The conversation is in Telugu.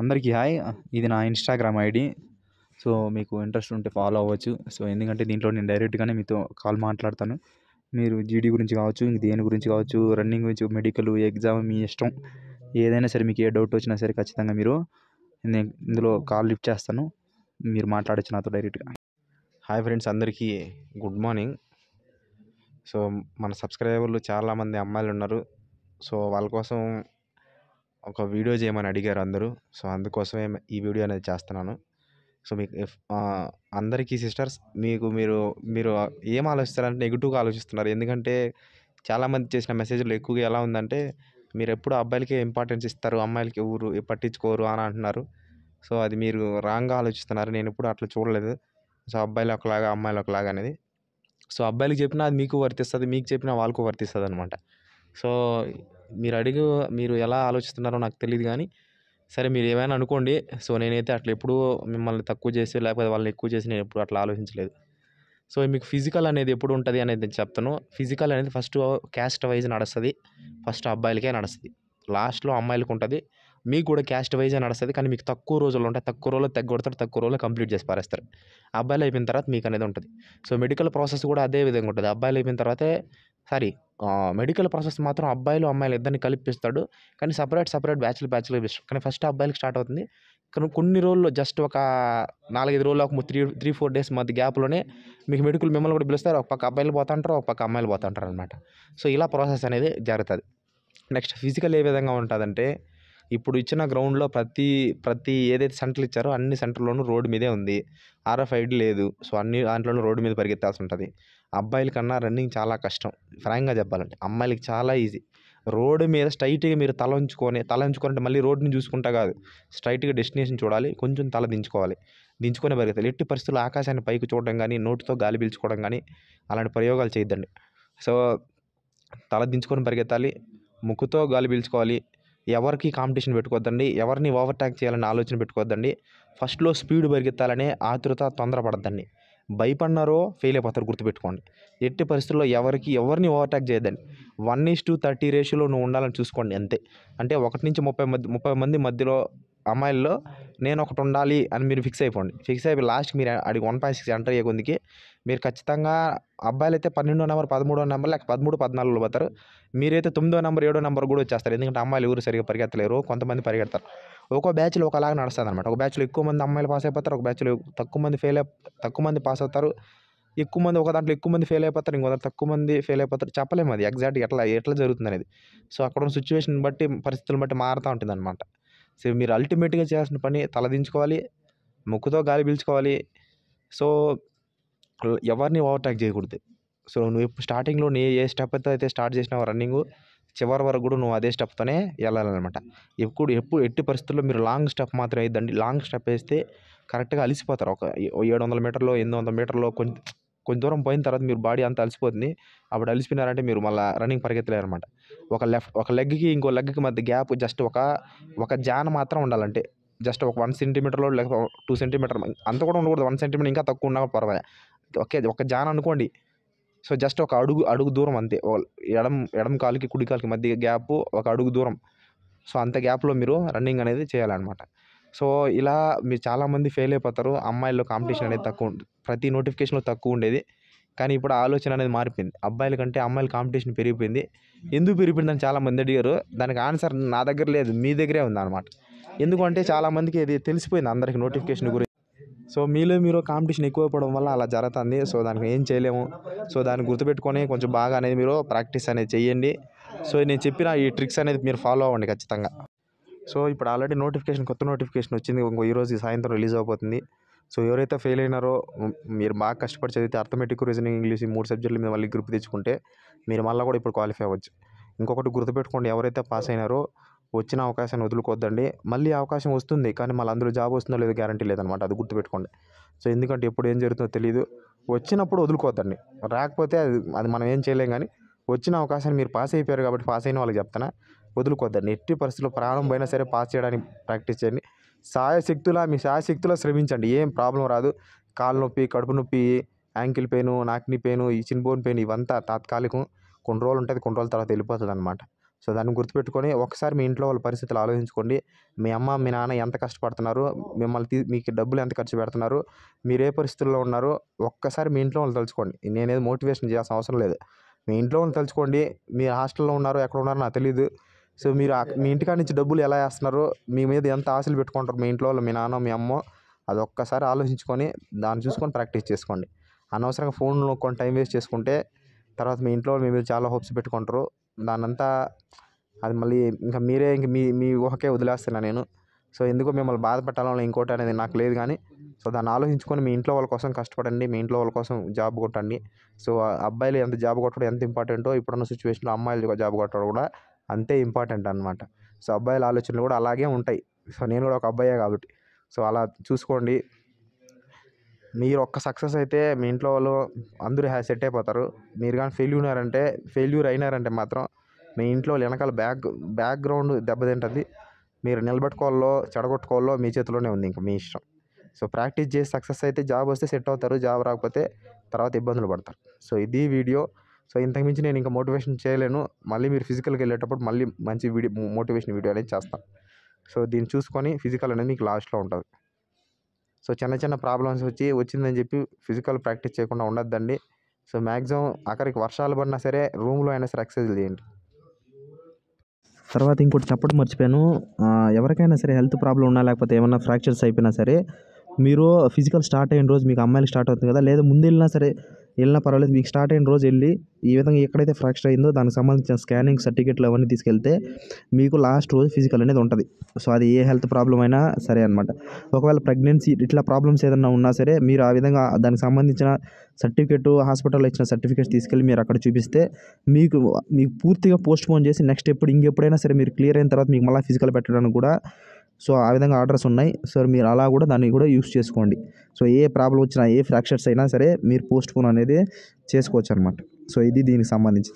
అందరికీ హాయ్ ఇది నా ఇన్స్టాగ్రామ్ ఐడి సో మీకు ఇంట్రెస్ట్ ఉంటే ఫాలో అవ్వచ్చు సో ఎందుకంటే దీంట్లో నేను డైరెక్ట్గానే మీతో కాల్ మాట్లాడతాను మీరు జీడీ గురించి కావచ్చు ఇంక దేని గురించి కావచ్చు రన్నింగ్ గురించి మెడికల్ ఎగ్జామ్ మీ ఇష్టం ఏదైనా సరే మీకు ఏ డౌట్ వచ్చినా సరే ఖచ్చితంగా మీరు నేను ఇందులో కాల్ లిఫ్ట్ చేస్తాను మీరు మాట్లాడచ్చు నాతో డైరెక్ట్గా హాయ్ ఫ్రెండ్స్ అందరికీ గుడ్ మార్నింగ్ సో మన సబ్స్క్రైబర్లు చాలామంది అమ్మాయిలు ఉన్నారు సో వాళ్ళ కోసం ఒక వీడియో చేయమని అడిగారు అందరూ సో అందుకోసమే ఈ వీడియో అనేది చేస్తున్నాను సో మీకు అందరికీ సిస్టర్స్ మీకు మీరు మీరు ఏం ఆలోచిస్తారంటే నెగిటివ్గా ఆలోచిస్తున్నారు ఎందుకంటే చాలామంది చేసిన మెసేజ్లు ఎక్కువగా ఎలా ఉందంటే మీరు ఎప్పుడు అబ్బాయిలకే ఇంపార్టెన్స్ ఇస్తారు అమ్మాయిలకి ఊరు పట్టించుకోరు అని అంటున్నారు సో అది మీరు రాంగ్గా ఆలోచిస్తున్నారు నేను ఎప్పుడు అట్లా చూడలేదు సో అబ్బాయిలు ఒకలాగా అమ్మాయిలు ఒకలాగా అనేది సో అబ్బాయిలకు చెప్పినా అది మీకు వర్తిస్తుంది మీకు చెప్పినా వాళ్ళకు వర్తిస్తుంది అనమాట సో మీరు అడిగి మీరు ఎలా ఆలోచిస్తున్నారో నాకు తెలియదు కానీ సరే మీరు ఏమైనా అనుకోండి సో నేనైతే అట్లా ఎప్పుడూ మిమ్మల్ని తక్కువ చేసి లేకపోతే వాళ్ళని ఎక్కువ చేసి నేను ఎప్పుడు అట్లా ఆలోచించలేదు సో మీకు ఫిజికల్ అనేది ఎప్పుడు ఉంటుంది అనేది నేను చెప్తాను ఫిజికల్ అనేది ఫస్ట్ క్యాస్ట్ వైజ్ నడుస్తుంది ఫస్ట్ అబ్బాయిలకే నడుస్తుంది లాస్ట్లో అమ్మాయిలకు ఉంటుంది మీకు కూడా క్యాస్ట్ వైజే నడుస్తుంది కానీ మీకు తక్కువ రోజులు ఉంటాయి తక్కువ రోజులు తగ్గొడతారు తక్కువ రోజులు కంప్లీట్ చేసి పారేస్తారు అబ్బాయిలు అయిపోయిన తర్వాత మీకు అనేది ఉంటుంది సో మెడికల్ ప్రాసెస్ కూడా అదే విధంగా ఉంటుంది అబ్బాయిలు అయిపోయిన తర్వాతే సారీ మెడికల్ ప్రాసెస్ మాత్రం అబ్బాయిలు అమ్మాయిలు ఇద్దరిని కలిపిస్తాడు కానీ సపరేట్ సపరేట్ బ్యాచ్లు బ్యాచ్లు కానీ ఫస్ట్ అబ్బాయిలకు స్టార్ట్ అవుతుంది కానీ కొన్ని రోజుల్లో జస్ట్ ఒక నాలుగైదు రోజులు ఒక త్రీ త్రీ ఫోర్ డేస్ మధ్య గ్యాప్లోనే మీకు మెడికల్ మిమ్మల్ని కూడా పిలుస్తారు ఒక పక్క అబ్బాయిలు పోతుంటారు ఒక పక్క అమ్మాయిలు పోతుంటారు అనమాట సో ఇలా ప్రాసెస్ అనేది జరుగుతుంది నెక్స్ట్ ఫిజికల్ ఏ విధంగా ఉంటుందంటే ఇప్పుడు ఇచ్చిన గ్రౌండ్లో ప్రతి ప్రతి ఏదైతే సెంటర్లు ఇచ్చారో అన్ని సెంటర్లోనూ రోడ్డు మీదే ఉంది ఆర్ఎఫ్ ఐడి లేదు సో అన్ని దాంట్లోనూ రోడ్డు మీద పరిగెత్తాల్సి ఉంటుంది అబ్బాయిల కన్నా రన్నింగ్ చాలా కష్టం ఫ్రాంక్గా చెప్పాలంటే అమ్మాయిలకి చాలా ఈజీ రోడ్డు మీద స్ట్రైట్గా మీరు తల ఉంచుకొని తల ఉంచుకోవాలంటే మళ్ళీ రోడ్డుని చూసుకుంటా కాదు స్ట్రైట్గా డెస్టినేషన్ చూడాలి కొంచెం తల దించుకోవాలి దించుకొని పరిగెత్తాలి ఎట్టి పరిస్థితులు ఆకాశాన్ని పైకి చూడడం కానీ నోటితో గాలి పీల్చుకోవడం కానీ అలాంటి ప్రయోగాలు చేయొద్దండి సో తల దించుకొని పరిగెత్తాలి ముక్కుతో గాలి పీల్చుకోవాలి ఎవరికి కాంపిటీషన్ పెట్టుకోవద్దండి ఎవరిని ఓవర్టాక్ చేయాలని ఆలోచన పెట్టుకోవద్దండి ఫస్ట్లో స్పీడ్ పరిగెత్తాలనే ఆతురత తొందరపడద్దండి భయపడినారో ఫెయిల్ అయిపోతారు గుర్తుపెట్టుకోండి ఎట్టి పరిస్థితుల్లో ఎవరికి ఎవరిని ఓవర్టాక్ చేయద్దండి వన్ ఈస్ టు థర్టీ రేషియోలో నువ్వు ఉండాలని చూసుకోండి అంతే అంటే ఒకటి నుంచి ముప్పై మధ్య ముప్పై మంది మధ్యలో అమ్మాయిల్లో నేను ఒకటి ఉండాలి అని మీరు ఫిక్స్ అయిపోండి ఫిక్స్ అయిపోయి లాస్ట్ మీరు అడిగి వన్ పాయింట్ సిక్స్ ఎంటర్ అయ్యే మీరు ఖచ్చితంగా అబ్బాయిలు అయితే పన్నెండో నెంబర్ పదమూడో నెంబర్ లేక పదమూడు పద్నాలుగులో పోతారు మీరైతే తొమ్మిదో నెంబర్ ఏడో నెంబర్ కూడా వచ్చేస్తారు ఎందుకంటే అమ్మాయిలు ఎవరు సరిగా పరిగెత్తలేరు కొంతమంది పరిగెడతారు ఒక్కో బ్యాచ్లో ఒకలాగా నడుస్తుంది అనమాట ఒక బ్యాచ్లో ఎక్కువ మంది అమ్మాయిలు పాస్ అయిపోతారు ఒక బ్యాచ్లో తక్కువ మంది ఫెయిల్ అయి తక్కువ మంది పాస్ అవుతారు ఎక్కువ మంది ఒక దాంట్లో ఎక్కువ మంది ఫెయిల్ అయిపోతారు ఇంకో దాంట్లో తక్కువ మంది ఫెయిల్ అయిపోతారు చెప్పలేము అది ఎగ్జాక్ట్గా ఎట్లా ఎట్లా జరుగుతుంది అనేది సో అక్కడ ఉన్న సిచ్యువేషన్ బట్టి పరిస్థితులను బట్టి మారుతూ ఉంటుంది అనమాట సో మీరు అల్టిమేట్గా చేయాల్సిన పని తలదించుకోవాలి ముక్కుతో గాలి పీల్చుకోవాలి సో ఎవరిని ఓవర్టాక్ చేయకూడదు సో నువ్వు ఇప్పుడు స్టార్టింగ్లో నీ ఏ స్టెప్ అయితే స్టార్ట్ చేసినావు రన్నింగ్ చివరి వరకు కూడా నువ్వు అదే స్టెప్తోనే వెళ్ళాలన్నమాట ఎప్పుడు ఎప్పుడు ఎట్టి పరిస్థితుల్లో మీరు లాంగ్ స్టెప్ మాత్రం వేయద్దండి లాంగ్ స్టెప్ వేస్తే కరెక్ట్గా అలిసిపోతారు ఒక ఏడు వందల మీటర్లో ఎనిమిది వందల మీటర్లో కొంచెం కొంచెం దూరం పోయిన తర్వాత మీరు బాడీ అంతా అలసిపోతుంది అప్పుడు అలిసిపోయినారంటే మీరు మళ్ళీ రన్నింగ్ పరిగెత్తలేరు అనమాట ఒక లెఫ్ట్ ఒక లెగ్కి ఇంకో లెగ్కి మధ్య గ్యాప్ జస్ట్ ఒక ఒక జాన్ మాత్రం ఉండాలంటే జస్ట్ ఒక వన్ సెంటీమీటర్లో లేకపోతే టూ సెంటీమీటర్ అంత కూడా ఉండకూడదు వన్ సెంటీమీటర్ ఇంకా తక్కువ ఉన్నా పర్వాలేదు ఓకే ఒక జాన్ అనుకోండి సో జస్ట్ ఒక అడుగు అడుగు దూరం అంతే ఎడం ఎడం కాలుకి కుడి కాలుకి మధ్య గ్యాప్ ఒక అడుగు దూరం సో అంత గ్యాప్లో మీరు రన్నింగ్ అనేది చేయాలన్నమాట సో ఇలా మీరు చాలామంది ఫెయిల్ అయిపోతారు అమ్మాయిల్లో కాంపిటీషన్ అనేది తక్కువ ప్రతి నోటిఫికేషన్లో తక్కువ ఉండేది కానీ ఇప్పుడు ఆలోచన అనేది మారిపోయింది అబ్బాయిల కంటే అమ్మాయిల కాంపిటీషన్ పెరిగిపోయింది ఎందుకు పెరిగిపోయిందని చాలామంది అడిగారు దానికి ఆన్సర్ నా దగ్గర లేదు మీ దగ్గరే ఉంది అనమాట ఎందుకంటే చాలామందికి ఇది తెలిసిపోయింది అందరికి నోటిఫికేషన్ గురించి సో మీలో మీరు కాంపిటీషన్ ఎక్కువ పడడం వల్ల అలా జరుగుతుంది సో దానికి ఏం చేయలేము సో దాన్ని గుర్తుపెట్టుకొని కొంచెం బాగా అనేది మీరు ప్రాక్టీస్ అనేది చేయండి సో నేను చెప్పిన ఈ ట్రిక్స్ అనేది మీరు ఫాలో అవ్వండి ఖచ్చితంగా సో ఇప్పుడు ఆల్రెడీ నోటిఫికేషన్ కొత్త నోటిఫికేషన్ వచ్చింది ఇంకో ఈరోజు సాయంత్రం రిలీజ్ అయిపోతుంది సో ఎవరైతే ఫెయిల్ అయినారో మీరు బాగా కష్టపడి చదివితే అర్థమెటిక్ రీజనింగ్ ఇంగ్లీష్ ఈ మూడు సబ్జెక్టులు మీరు మళ్ళీ గ్రూప్ తెచ్చుకుంటే మీరు మళ్ళీ కూడా ఇప్పుడు క్వాలిఫై అవ్వచ్చు ఇంకొకటి గుర్తుపెట్టుకోండి ఎవరైతే పాస్ అయినారో వచ్చిన అవకాశాన్ని వదులుకోవద్దండి మళ్ళీ అవకాశం వస్తుంది కానీ మళ్ళీ అందులో జాబ్ వస్తుందో లేదో గ్యారంటీ లేదనమాట అది గుర్తుపెట్టుకోండి సో ఎందుకంటే ఎప్పుడు ఏం జరుగుతుందో తెలియదు వచ్చినప్పుడు వదులుకోవద్దండి రాకపోతే అది అది మనం ఏం చేయలేం కానీ వచ్చిన అవకాశాన్ని మీరు పాస్ అయిపోయారు కాబట్టి పాస్ అయిన వాళ్ళకి చెప్తాను వదులుకోవద్దండి ఎట్టి పరిస్థితుల్లో ప్రాణం పోయినా సరే పాస్ చేయడానికి ప్రాక్టీస్ చేయండి సాయశక్తులా మీ సాయశక్తులా శ్రమించండి ఏం ప్రాబ్లం రాదు కాళ్ళ నొప్పి కడుపు నొప్పి యాంకిల్ పెయిన్ నాక్ని పెయిన్ ఈ చిన్న బోన్ పెయిన్ ఇవంతా తాత్కాలికం కొన్ని రోజులు ఉంటుంది కొన్ని రోజుల తర్వాత వెళ్ళిపోతుంది అనమాట సో దాన్ని గుర్తుపెట్టుకొని ఒకసారి మీ ఇంట్లో వాళ్ళ పరిస్థితులు ఆలోచించుకోండి మీ అమ్మ మీ నాన్న ఎంత కష్టపడుతున్నారు మిమ్మల్ని మీకు డబ్బులు ఎంత ఖర్చు పెడుతున్నారు మీరు ఏ పరిస్థితుల్లో ఉన్నారో ఒక్కసారి మీ ఇంట్లో వాళ్ళు తలుచుకోండి నేనేది మోటివేషన్ చేయాల్సిన అవసరం లేదు మీ ఇంట్లో వాళ్ళు తలుచుకోండి మీరు హాస్టల్లో ఉన్నారో ఎక్కడ ఉన్నారో నాకు తెలియదు సో మీరు మీ ఇంటికాడ నుంచి డబ్బులు ఎలా వేస్తున్నారో మీ మీద ఎంత ఆశలు పెట్టుకుంటారు మీ ఇంట్లో వాళ్ళు మీ నాన్న మీ అమ్మ అది ఒక్కసారి ఆలోచించుకొని దాన్ని చూసుకొని ప్రాక్టీస్ చేసుకోండి అనవసరంగా ఫోన్లో కొన్ని టైం వేస్ట్ చేసుకుంటే తర్వాత మీ ఇంట్లో మీ మీద చాలా హోప్స్ పెట్టుకుంటారు దానంతా అది మళ్ళీ ఇంకా మీరే ఇంక మీ మీ ఊహకే వదిలేస్తున్నా నేను సో ఎందుకు మిమ్మల్ని బాధ ఇంకోటి అనేది నాకు లేదు కానీ సో దాన్ని ఆలోచించుకొని మీ ఇంట్లో వాళ్ళ కోసం కష్టపడండి మీ ఇంట్లో వాళ్ళ కోసం జాబ్ కొట్టండి సో అబ్బాయిలు ఎంత జాబ్ కొట్టడం ఎంత ఇంపార్టెంటో ఇప్పుడున్న సిచ్యువేషన్లో అమ్మాయిలు జాబ్ కొట్టడం కూడా అంతే ఇంపార్టెంట్ అనమాట సో అబ్బాయిల ఆలోచనలు కూడా అలాగే ఉంటాయి సో నేను కూడా ఒక అబ్బాయే కాబట్టి సో అలా చూసుకోండి మీరు ఒక్క సక్సెస్ అయితే మీ ఇంట్లో వాళ్ళు అందరూ హ్యా సెట్ అయిపోతారు మీరు కానీ ఫెయిల్యూర్ అంటే ఫెయిల్యూర్ అయినారంటే మాత్రం మీ ఇంట్లో వెనకాల బ్యాక్ బ్యాక్గ్రౌండ్ దెబ్బతింటుంది మీరు నిలబెట్టుకోవాలో చెడగొట్టుకోవాలో మీ చేతిలోనే ఉంది ఇంక మీ ఇష్టం సో ప్రాక్టీస్ చేసి సక్సెస్ అయితే జాబ్ వస్తే సెట్ అవుతారు జాబ్ రాకపోతే తర్వాత ఇబ్బందులు పడతారు సో ఇది వీడియో సో ఇంతకుమించి నేను ఇంకా మోటివేషన్ చేయలేను మళ్ళీ మీరు ఫిజికల్కి వెళ్ళేటప్పుడు మళ్ళీ మంచి వీడియో మోటివేషన్ వీడియో అనేది చేస్తాను సో దీన్ని చూసుకొని ఫిజికల్ అనేది మీకు లాస్ట్లో ఉంటుంది సో చిన్న చిన్న ప్రాబ్లమ్స్ వచ్చి వచ్చిందని చెప్పి ఫిజికల్ ప్రాక్టీస్ చేయకుండా ఉండొద్దండి సో మ్యాక్సిమం అక్కడికి వర్షాలు పడినా సరే రూమ్లో అయినా సరే ఎక్సర్సైజ్ చేయండి తర్వాత ఇంకోటి చెప్పడం మర్చిపోయాను ఎవరికైనా సరే హెల్త్ ప్రాబ్లం ఉన్నా లేకపోతే ఏమైనా ఫ్రాక్చర్స్ అయిపోయినా సరే మీరు ఫిజికల్ స్టార్ట్ అయిన రోజు మీకు అమ్మాయిలు స్టార్ట్ అవుతుంది కదా లేదా ముందు వెళ్ళినా సరే వెళ్ళినా పర్వాలేదు మీకు స్టార్ట్ అయిన రోజు వెళ్ళి ఈ విధంగా ఎక్కడైతే ఫ్రాక్చర్ అయిందో దానికి సంబంధించిన స్కానింగ్ సర్టిఫికేట్లు అవన్నీ తీసుకెళ్తే మీకు లాస్ట్ రోజు ఫిజికల్ అనేది ఉంటుంది సో అది ఏ హెల్త్ ప్రాబ్లం అయినా సరే అనమాట ఒకవేళ ప్రెగ్నెన్సీ ఇట్లా ప్రాబ్లమ్స్ ఏదైనా ఉన్నా సరే మీరు ఆ విధంగా దానికి సంబంధించిన సర్టిఫికేట్ హాస్పిటల్లో ఇచ్చిన సర్టిఫికేట్స్ తీసుకెళ్ళి మీరు అక్కడ చూపిస్తే మీకు మీకు పూర్తిగా పోస్ట్ పోన్ చేసి నెక్స్ట్ ఎప్పుడు ఇంకెప్పుడైనా సరే మీరు క్లియర్ అయిన తర్వాత మీకు మళ్ళీ ఫిజికల్ పెట్టడానికి కూడా సో ఆ విధంగా ఆర్డర్స్ ఉన్నాయి సో మీరు అలా కూడా దాన్ని కూడా యూస్ చేసుకోండి సో ఏ ప్రాబ్లం వచ్చినా ఏ ఫ్రాక్చర్స్ అయినా సరే మీరు పోస్ట్ పోన్ అనేది చేసుకోవచ్చు అనమాట సో ఇది దీనికి సంబంధించి